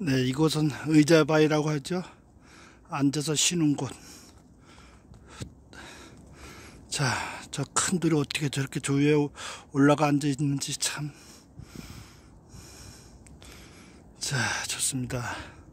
네, 이곳은 의자바위라고 하죠. 앉아서 쉬는 곳. 자, 저 큰 돌이 어떻게 저렇게 저에 올라가 앉아 있는지 참. 자, 좋습니다.